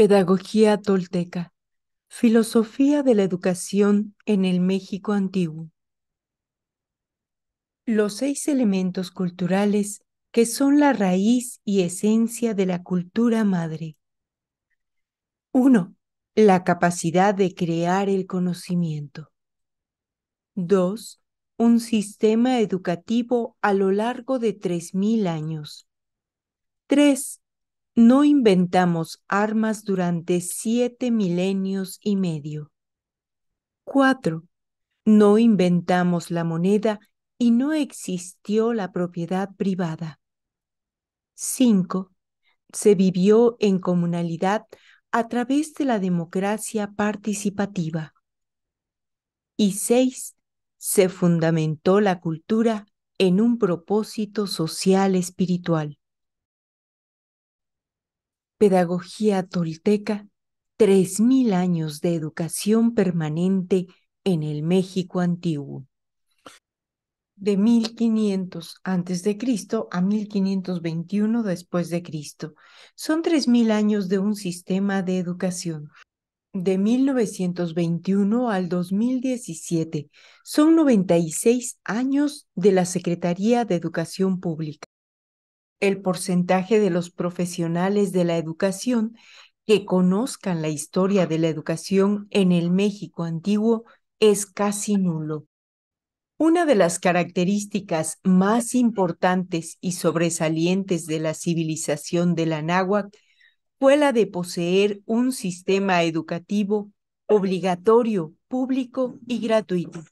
Pedagogía tolteca. Filosofía de la educación en el México antiguo. Los seis elementos culturales que son la raíz y esencia de la cultura madre. 1. La capacidad de crear el conocimiento. 2. Un sistema educativo a lo largo de 3.000 años. 3. No inventamos armas durante siete milenios y medio. Cuatro, No inventamos la moneda y no existió la propiedad privada. 5. Se vivió en comunalidad a través de la democracia participativa. Y seis, Se fundamentó la cultura en un propósito social espiritual. Pedagogía Tolteca, 3.000 años de educación permanente en el México antiguo. De 1500 a.C. a 1521 después de Cristo. Son 3.000 años de un sistema de educación. De 1921 al 2017 son 96 años de la Secretaría de Educación Pública el porcentaje de los profesionales de la educación que conozcan la historia de la educación en el México antiguo es casi nulo. Una de las características más importantes y sobresalientes de la civilización de la náhuatl fue la de poseer un sistema educativo obligatorio, público y gratuito.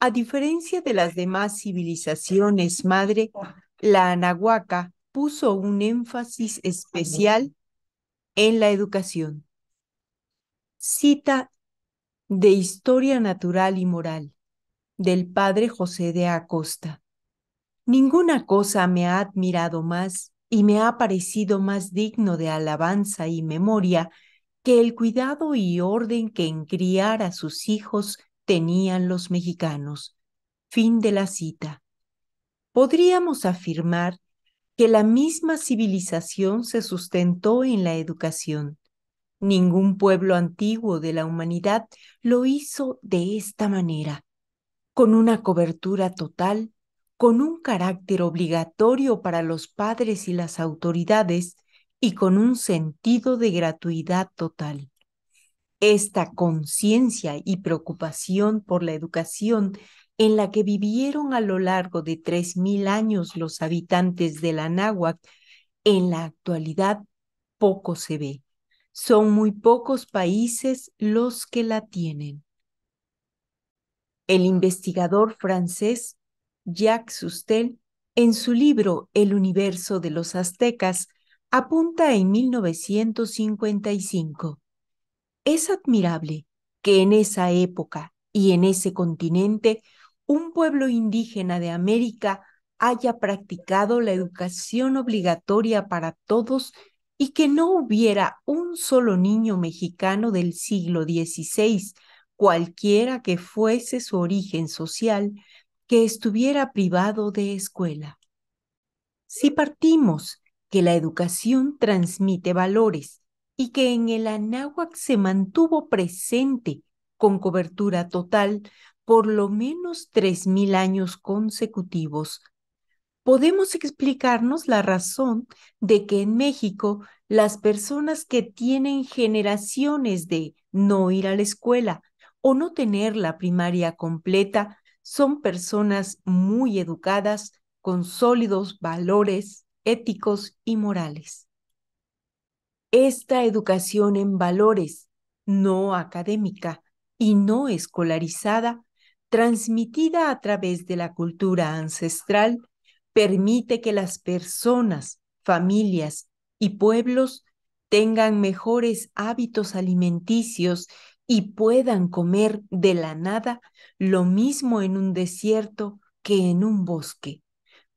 A diferencia de las demás civilizaciones madre, la Anahuaca puso un énfasis especial en la educación. Cita de Historia Natural y Moral del padre José de Acosta. Ninguna cosa me ha admirado más y me ha parecido más digno de alabanza y memoria que el cuidado y orden que en criar a sus hijos tenían los mexicanos. Fin de la cita podríamos afirmar que la misma civilización se sustentó en la educación. Ningún pueblo antiguo de la humanidad lo hizo de esta manera, con una cobertura total, con un carácter obligatorio para los padres y las autoridades y con un sentido de gratuidad total. Esta conciencia y preocupación por la educación en la que vivieron a lo largo de 3.000 años los habitantes de la en la actualidad poco se ve. Son muy pocos países los que la tienen. El investigador francés Jacques Sustel, en su libro El universo de los aztecas, apunta en 1955. Es admirable que en esa época y en ese continente un pueblo indígena de América haya practicado la educación obligatoria para todos y que no hubiera un solo niño mexicano del siglo XVI, cualquiera que fuese su origen social, que estuviera privado de escuela. Si partimos que la educación transmite valores y que en el Anáhuac se mantuvo presente con cobertura total por lo menos 3.000 años consecutivos, podemos explicarnos la razón de que en México las personas que tienen generaciones de no ir a la escuela o no tener la primaria completa son personas muy educadas con sólidos valores éticos y morales. Esta educación en valores no académica y no escolarizada transmitida a través de la cultura ancestral, permite que las personas, familias y pueblos tengan mejores hábitos alimenticios y puedan comer de la nada lo mismo en un desierto que en un bosque.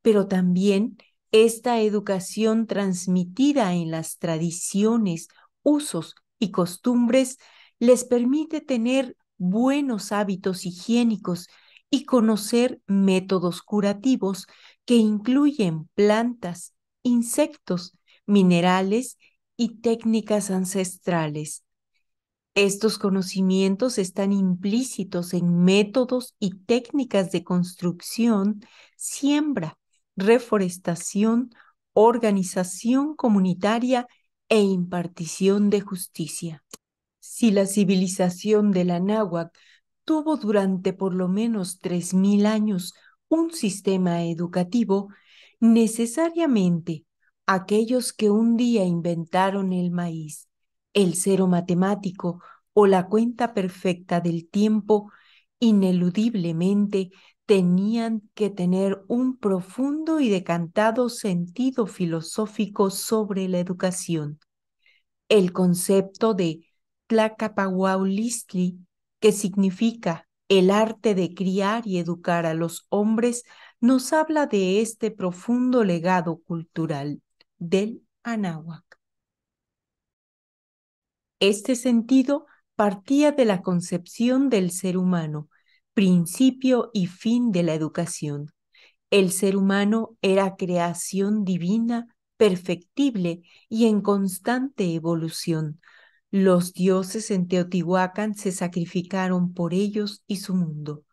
Pero también esta educación transmitida en las tradiciones, usos y costumbres les permite tener buenos hábitos higiénicos y conocer métodos curativos que incluyen plantas, insectos, minerales y técnicas ancestrales. Estos conocimientos están implícitos en métodos y técnicas de construcción, siembra, reforestación, organización comunitaria e impartición de justicia. Si la civilización de la náhuatl tuvo durante por lo menos tres 3.000 años un sistema educativo, necesariamente aquellos que un día inventaron el maíz, el cero matemático o la cuenta perfecta del tiempo, ineludiblemente tenían que tener un profundo y decantado sentido filosófico sobre la educación. El concepto de Tlacapahuaulistli, que significa el arte de criar y educar a los hombres, nos habla de este profundo legado cultural del Anáhuac. Este sentido partía de la concepción del ser humano, principio y fin de la educación. El ser humano era creación divina, perfectible y en constante evolución, los dioses en Teotihuacán se sacrificaron por ellos y su mundo.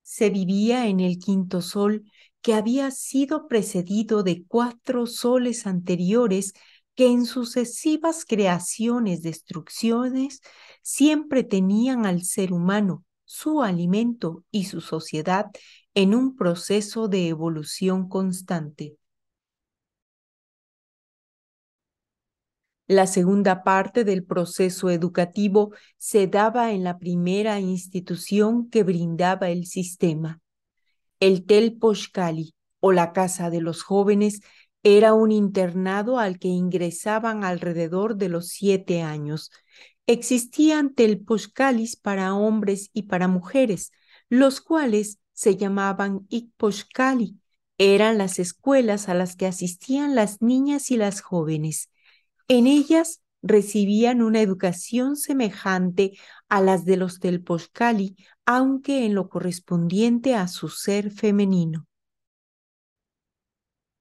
Se vivía en el quinto sol que había sido precedido de cuatro soles anteriores que en sucesivas creaciones, destrucciones, siempre tenían al ser humano, su alimento y su sociedad en un proceso de evolución constante. La segunda parte del proceso educativo se daba en la primera institución que brindaba el sistema. El Tel o la Casa de los Jóvenes, era un internado al que ingresaban alrededor de los siete años. Existían poshkalis para hombres y para mujeres, los cuales se llamaban poshkali. Eran las escuelas a las que asistían las niñas y las jóvenes. En ellas recibían una educación semejante a las de los del Poshkali, aunque en lo correspondiente a su ser femenino.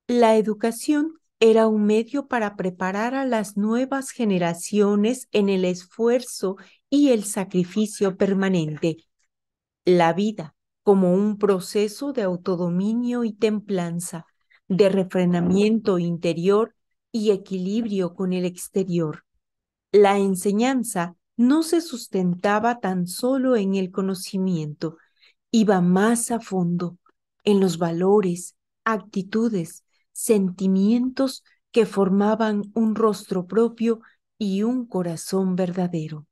La educación era un medio para preparar a las nuevas generaciones en el esfuerzo y el sacrificio permanente. La vida como un proceso de autodominio y templanza, de refrenamiento interior y equilibrio con el exterior. La enseñanza no se sustentaba tan solo en el conocimiento, iba más a fondo en los valores, actitudes, sentimientos que formaban un rostro propio y un corazón verdadero.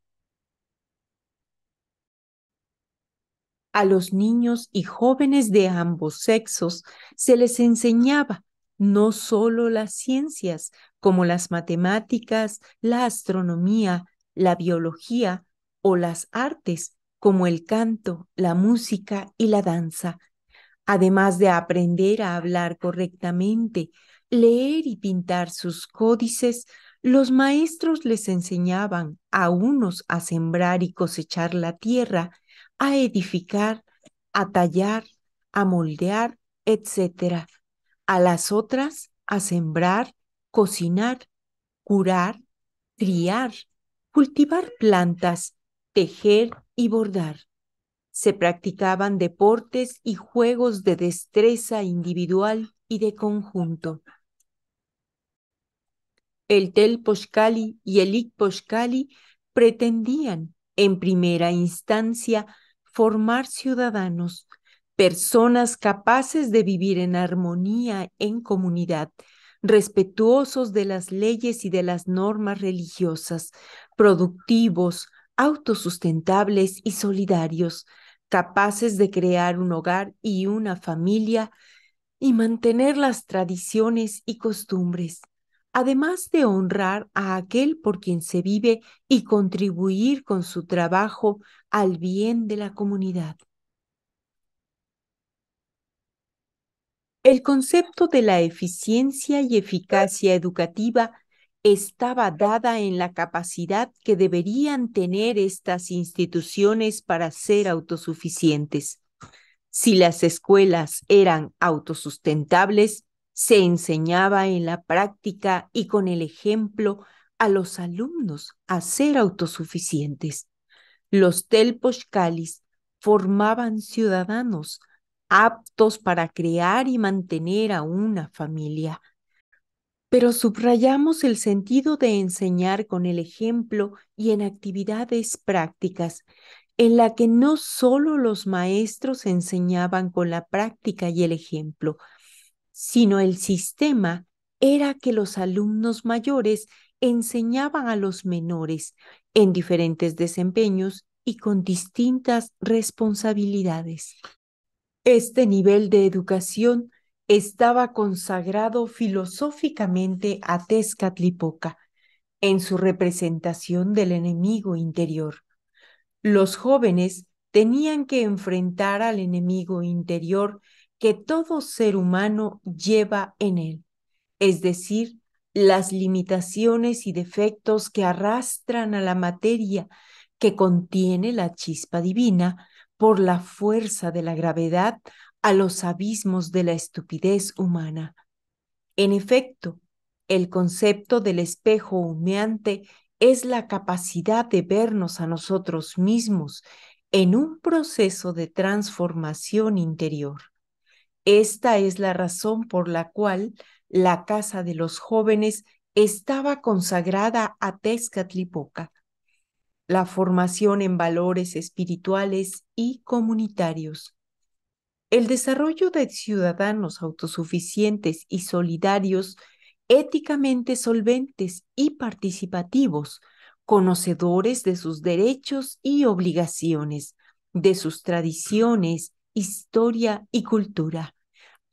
A los niños y jóvenes de ambos sexos se les enseñaba no solo las ciencias como las matemáticas, la astronomía, la biología o las artes como el canto, la música y la danza, además de aprender a hablar correctamente, leer y pintar sus códices, los maestros les enseñaban a unos a sembrar y cosechar la tierra, a edificar, a tallar, a moldear, etc a las otras a sembrar, cocinar, curar, criar, cultivar plantas, tejer y bordar. Se practicaban deportes y juegos de destreza individual y de conjunto. El Tel Poshkali y el Poshkali pretendían, en primera instancia, formar ciudadanos personas capaces de vivir en armonía, en comunidad, respetuosos de las leyes y de las normas religiosas, productivos, autosustentables y solidarios, capaces de crear un hogar y una familia y mantener las tradiciones y costumbres, además de honrar a aquel por quien se vive y contribuir con su trabajo al bien de la comunidad. El concepto de la eficiencia y eficacia educativa estaba dada en la capacidad que deberían tener estas instituciones para ser autosuficientes. Si las escuelas eran autosustentables, se enseñaba en la práctica y con el ejemplo a los alumnos a ser autosuficientes. Los telposcalis formaban ciudadanos aptos para crear y mantener a una familia. Pero subrayamos el sentido de enseñar con el ejemplo y en actividades prácticas, en la que no solo los maestros enseñaban con la práctica y el ejemplo, sino el sistema era que los alumnos mayores enseñaban a los menores en diferentes desempeños y con distintas responsabilidades. Este nivel de educación estaba consagrado filosóficamente a Tezcatlipoca en su representación del enemigo interior. Los jóvenes tenían que enfrentar al enemigo interior que todo ser humano lleva en él, es decir, las limitaciones y defectos que arrastran a la materia que contiene la chispa divina por la fuerza de la gravedad a los abismos de la estupidez humana. En efecto, el concepto del espejo humeante es la capacidad de vernos a nosotros mismos en un proceso de transformación interior. Esta es la razón por la cual la casa de los jóvenes estaba consagrada a Tezcatlipoca, la formación en valores espirituales y comunitarios. El desarrollo de ciudadanos autosuficientes y solidarios, éticamente solventes y participativos, conocedores de sus derechos y obligaciones, de sus tradiciones, historia y cultura,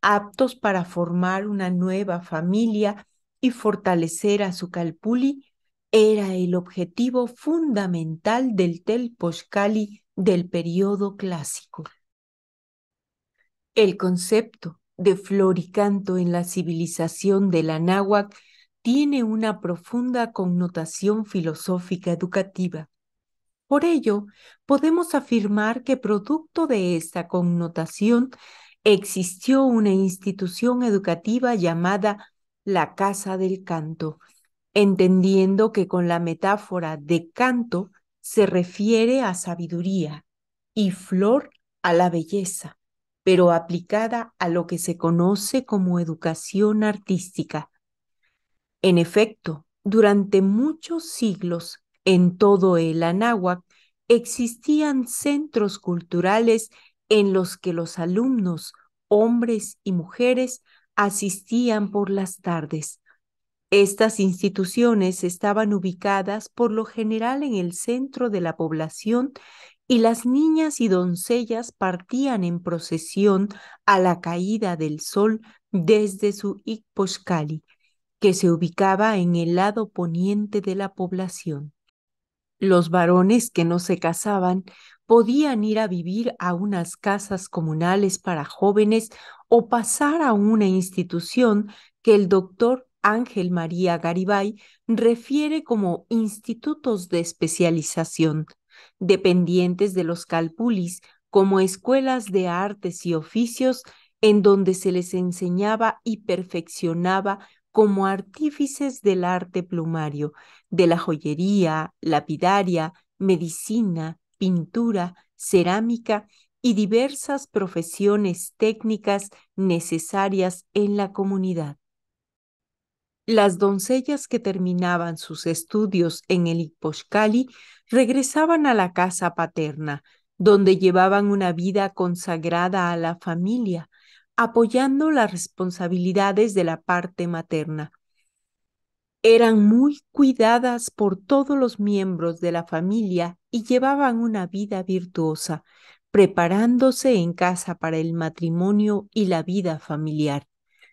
aptos para formar una nueva familia y fortalecer a su calpuli era el objetivo fundamental del poshkali del periodo clásico. El concepto de flor y canto en la civilización la Anáhuac tiene una profunda connotación filosófica educativa. Por ello, podemos afirmar que producto de esta connotación existió una institución educativa llamada la Casa del Canto, entendiendo que con la metáfora de canto se refiere a sabiduría y flor a la belleza, pero aplicada a lo que se conoce como educación artística. En efecto, durante muchos siglos en todo el Anáhuac existían centros culturales en los que los alumnos, hombres y mujeres, asistían por las tardes estas instituciones estaban ubicadas por lo general en el centro de la población y las niñas y doncellas partían en procesión a la caída del sol desde su Icpochcali, que se ubicaba en el lado poniente de la población. Los varones que no se casaban podían ir a vivir a unas casas comunales para jóvenes o pasar a una institución que el doctor Ángel María Garibay refiere como institutos de especialización, dependientes de los calpulis como escuelas de artes y oficios en donde se les enseñaba y perfeccionaba como artífices del arte plumario, de la joyería, lapidaria, medicina, pintura, cerámica y diversas profesiones técnicas necesarias en la comunidad. Las doncellas que terminaban sus estudios en el Ipochcali regresaban a la casa paterna, donde llevaban una vida consagrada a la familia, apoyando las responsabilidades de la parte materna. Eran muy cuidadas por todos los miembros de la familia y llevaban una vida virtuosa, preparándose en casa para el matrimonio y la vida familiar.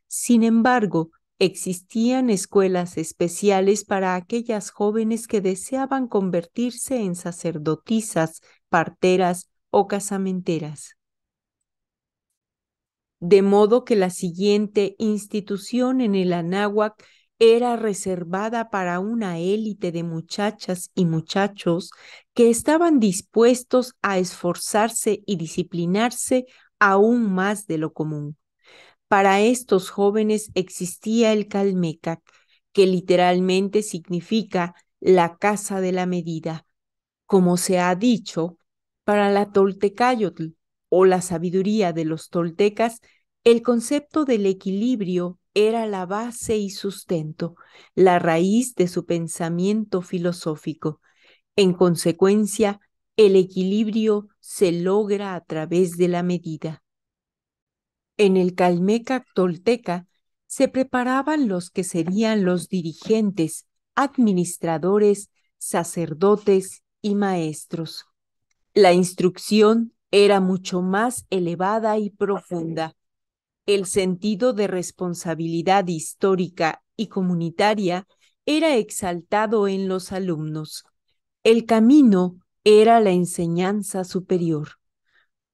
Sin embargo, Existían escuelas especiales para aquellas jóvenes que deseaban convertirse en sacerdotisas, parteras o casamenteras. De modo que la siguiente institución en el Anáhuac era reservada para una élite de muchachas y muchachos que estaban dispuestos a esforzarse y disciplinarse aún más de lo común para estos jóvenes existía el Calmecac, que literalmente significa la casa de la medida. Como se ha dicho, para la Toltecayotl o la sabiduría de los toltecas, el concepto del equilibrio era la base y sustento, la raíz de su pensamiento filosófico. En consecuencia, el equilibrio se logra a través de la medida. En el Calmeca Tolteca se preparaban los que serían los dirigentes, administradores, sacerdotes y maestros. La instrucción era mucho más elevada y profunda. El sentido de responsabilidad histórica y comunitaria era exaltado en los alumnos. El camino era la enseñanza superior.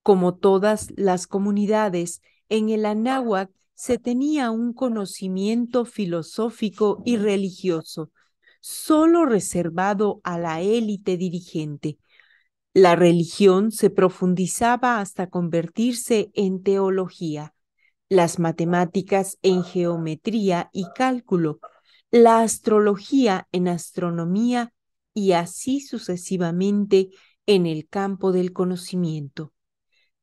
Como todas las comunidades en el Anáhuac se tenía un conocimiento filosófico y religioso, solo reservado a la élite dirigente. La religión se profundizaba hasta convertirse en teología, las matemáticas en geometría y cálculo, la astrología en astronomía y así sucesivamente en el campo del conocimiento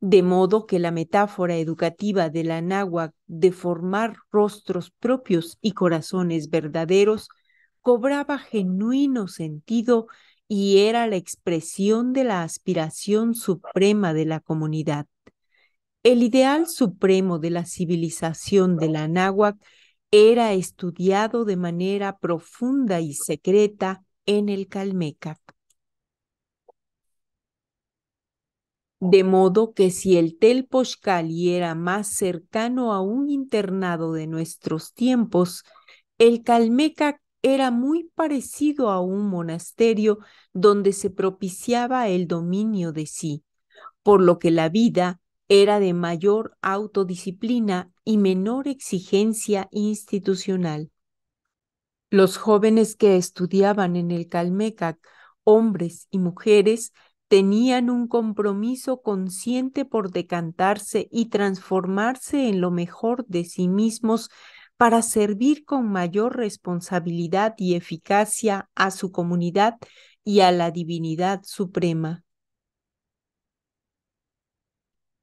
de modo que la metáfora educativa de la náhuatl de formar rostros propios y corazones verdaderos cobraba genuino sentido y era la expresión de la aspiración suprema de la comunidad. El ideal supremo de la civilización de la náhuatl era estudiado de manera profunda y secreta en el Calmecac. De modo que si el Telpochcali era más cercano a un internado de nuestros tiempos, el Calmecac era muy parecido a un monasterio donde se propiciaba el dominio de sí, por lo que la vida era de mayor autodisciplina y menor exigencia institucional. Los jóvenes que estudiaban en el Calmecac, hombres y mujeres, tenían un compromiso consciente por decantarse y transformarse en lo mejor de sí mismos para servir con mayor responsabilidad y eficacia a su comunidad y a la divinidad suprema.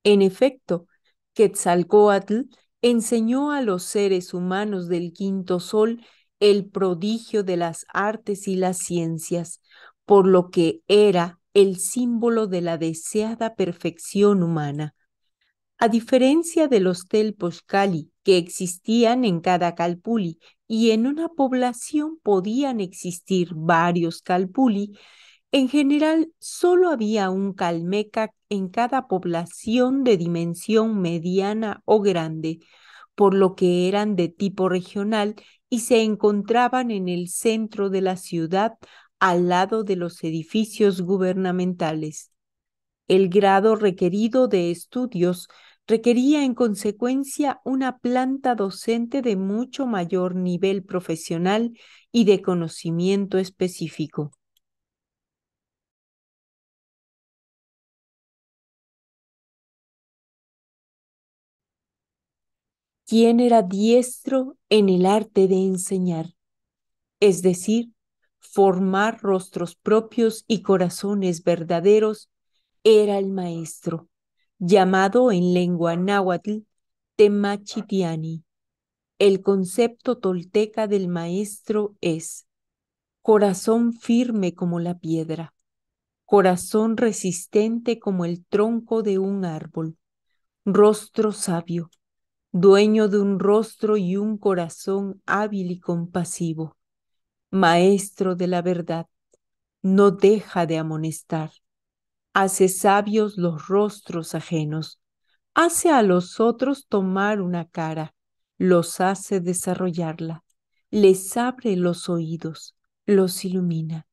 En efecto, Quetzalcoatl enseñó a los seres humanos del quinto sol el prodigio de las artes y las ciencias, por lo que era el símbolo de la deseada perfección humana. A diferencia de los telpos que existían en cada calpuli y en una población podían existir varios calpuli, en general solo había un calmeca en cada población de dimensión mediana o grande, por lo que eran de tipo regional y se encontraban en el centro de la ciudad al lado de los edificios gubernamentales. El grado requerido de estudios requería en consecuencia una planta docente de mucho mayor nivel profesional y de conocimiento específico. ¿Quién era diestro en el arte de enseñar, es decir, formar rostros propios y corazones verdaderos, era el maestro, llamado en lengua náhuatl Temachitiani. El concepto tolteca del maestro es corazón firme como la piedra, corazón resistente como el tronco de un árbol, rostro sabio, dueño de un rostro y un corazón hábil y compasivo Maestro de la verdad, no deja de amonestar. Hace sabios los rostros ajenos. Hace a los otros tomar una cara. Los hace desarrollarla. Les abre los oídos. Los ilumina.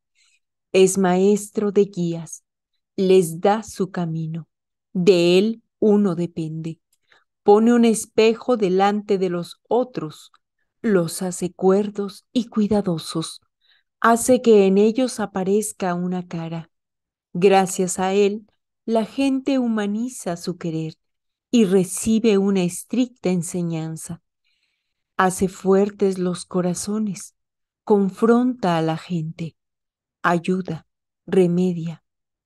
Es maestro de guías. Les da su camino. De él uno depende. Pone un espejo delante de los otros los hace cuerdos y cuidadosos, hace que en ellos aparezca una cara. Gracias a él, la gente humaniza su querer y recibe una estricta enseñanza. Hace fuertes los corazones, confronta a la gente, ayuda, remedia,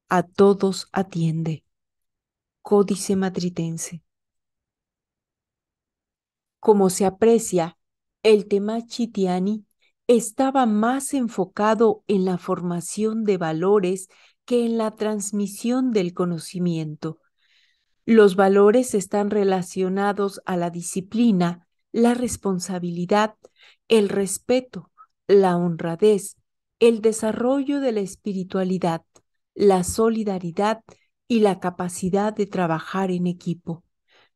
a todos atiende. Códice Matritense. Como se aprecia, el tema Chitiani estaba más enfocado en la formación de valores que en la transmisión del conocimiento. Los valores están relacionados a la disciplina, la responsabilidad, el respeto, la honradez, el desarrollo de la espiritualidad, la solidaridad y la capacidad de trabajar en equipo.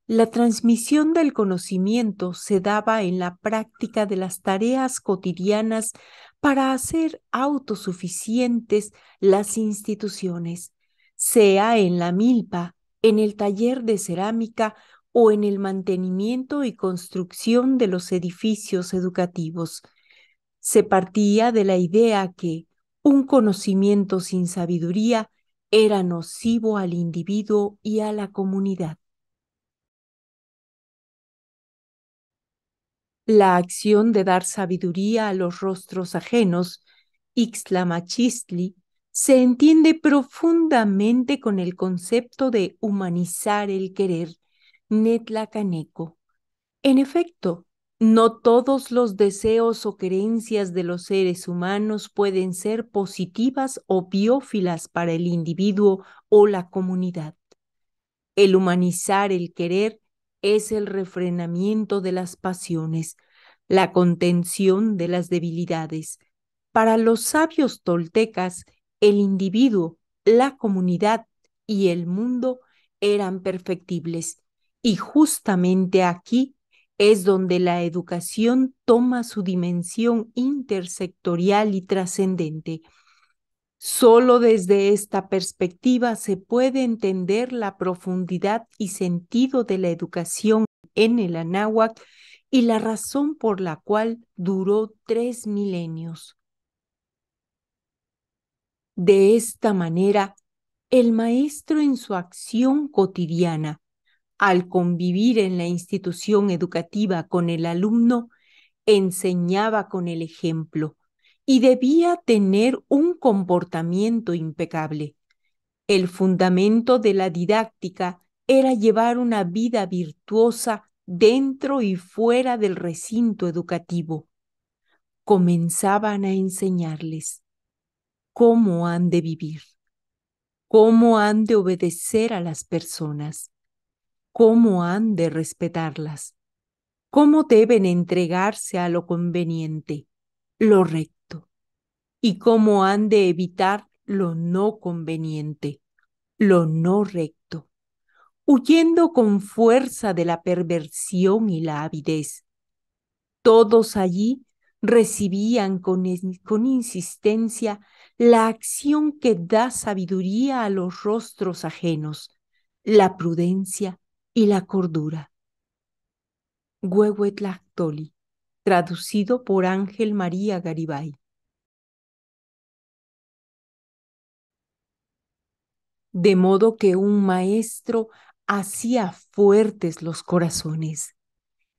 La transmisión del conocimiento se daba en la práctica de las tareas cotidianas para hacer autosuficientes las instituciones, sea en la milpa, en el taller de cerámica o en el mantenimiento y construcción de los edificios educativos. Se partía de la idea que un conocimiento sin sabiduría era nocivo al individuo y a la comunidad. la acción de dar sabiduría a los rostros ajenos, Ixlamachistli, se entiende profundamente con el concepto de humanizar el querer, Netlacaneco. En efecto, no todos los deseos o creencias de los seres humanos pueden ser positivas o biófilas para el individuo o la comunidad. El humanizar el querer es el refrenamiento de las pasiones, la contención de las debilidades. Para los sabios toltecas, el individuo, la comunidad y el mundo eran perfectibles. Y justamente aquí es donde la educación toma su dimensión intersectorial y trascendente. Solo desde esta perspectiva se puede entender la profundidad y sentido de la educación en el Anáhuac y la razón por la cual duró tres milenios. De esta manera, el maestro en su acción cotidiana, al convivir en la institución educativa con el alumno, enseñaba con el ejemplo y debía tener un comportamiento impecable. El fundamento de la didáctica era llevar una vida virtuosa dentro y fuera del recinto educativo. Comenzaban a enseñarles cómo han de vivir, cómo han de obedecer a las personas, cómo han de respetarlas, cómo deben entregarse a lo conveniente, lo recto y cómo han de evitar lo no conveniente, lo no recto, huyendo con fuerza de la perversión y la avidez. Todos allí recibían con, con insistencia la acción que da sabiduría a los rostros ajenos, la prudencia y la cordura. Huehuetlactoli, traducido por Ángel María Garibay. de modo que un maestro hacía fuertes los corazones.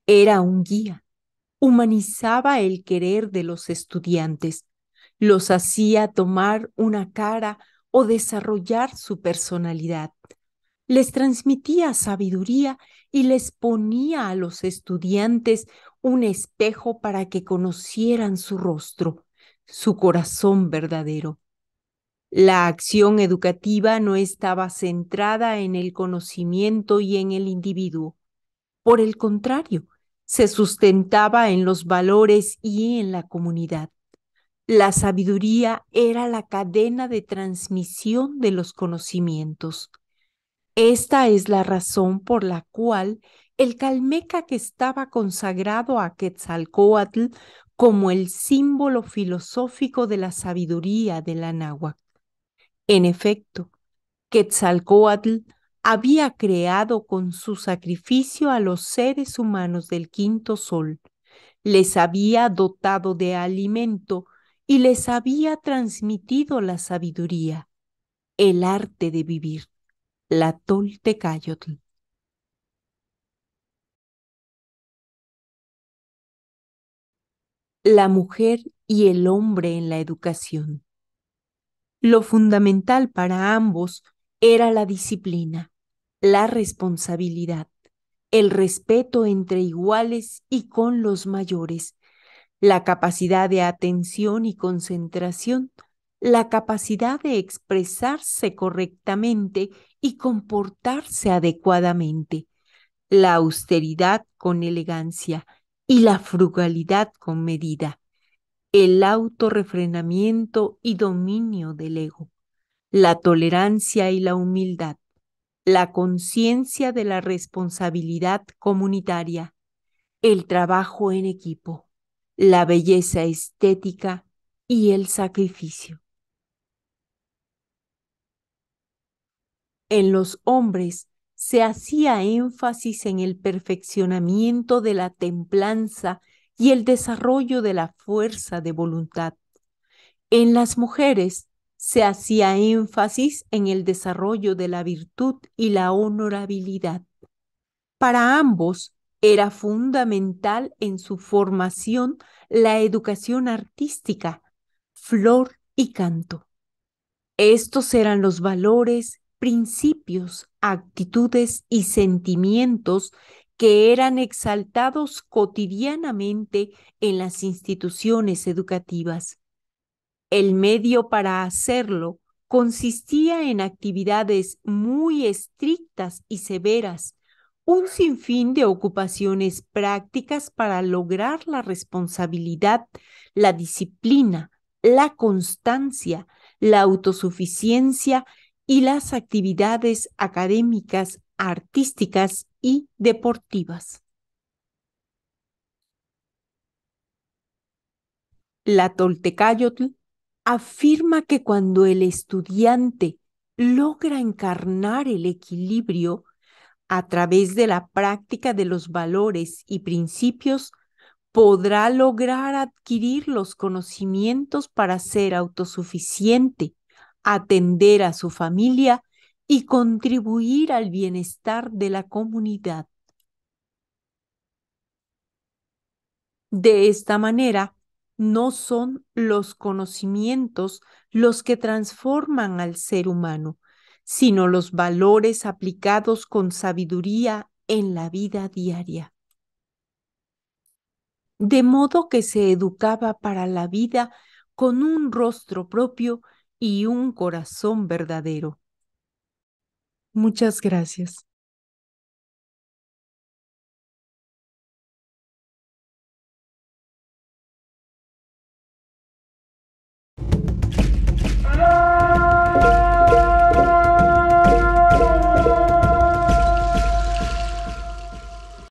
Era un guía, humanizaba el querer de los estudiantes, los hacía tomar una cara o desarrollar su personalidad. Les transmitía sabiduría y les ponía a los estudiantes un espejo para que conocieran su rostro, su corazón verdadero. La acción educativa no estaba centrada en el conocimiento y en el individuo. Por el contrario, se sustentaba en los valores y en la comunidad. La sabiduría era la cadena de transmisión de los conocimientos. Esta es la razón por la cual el calmeca que estaba consagrado a Quetzalcoatl como el símbolo filosófico de la sabiduría del la en efecto, Quetzalcoatl había creado con su sacrificio a los seres humanos del quinto sol, les había dotado de alimento y les había transmitido la sabiduría, el arte de vivir, la Toltecayotl. La mujer y el hombre en la educación. Lo fundamental para ambos era la disciplina, la responsabilidad, el respeto entre iguales y con los mayores, la capacidad de atención y concentración, la capacidad de expresarse correctamente y comportarse adecuadamente, la austeridad con elegancia y la frugalidad con medida, el autorrefrenamiento y dominio del ego, la tolerancia y la humildad, la conciencia de la responsabilidad comunitaria, el trabajo en equipo, la belleza estética y el sacrificio. En los hombres se hacía énfasis en el perfeccionamiento de la templanza y el desarrollo de la fuerza de voluntad. En las mujeres se hacía énfasis en el desarrollo de la virtud y la honorabilidad. Para ambos era fundamental en su formación la educación artística, flor y canto. Estos eran los valores, principios, actitudes y sentimientos que eran exaltados cotidianamente en las instituciones educativas. El medio para hacerlo consistía en actividades muy estrictas y severas, un sinfín de ocupaciones prácticas para lograr la responsabilidad, la disciplina, la constancia, la autosuficiencia y las actividades académicas, artísticas y deportivas. La Toltecayotl afirma que cuando el estudiante logra encarnar el equilibrio a través de la práctica de los valores y principios, podrá lograr adquirir los conocimientos para ser autosuficiente, atender a su familia y contribuir al bienestar de la comunidad. De esta manera, no son los conocimientos los que transforman al ser humano, sino los valores aplicados con sabiduría en la vida diaria. De modo que se educaba para la vida con un rostro propio y un corazón verdadero. Muchas gracias.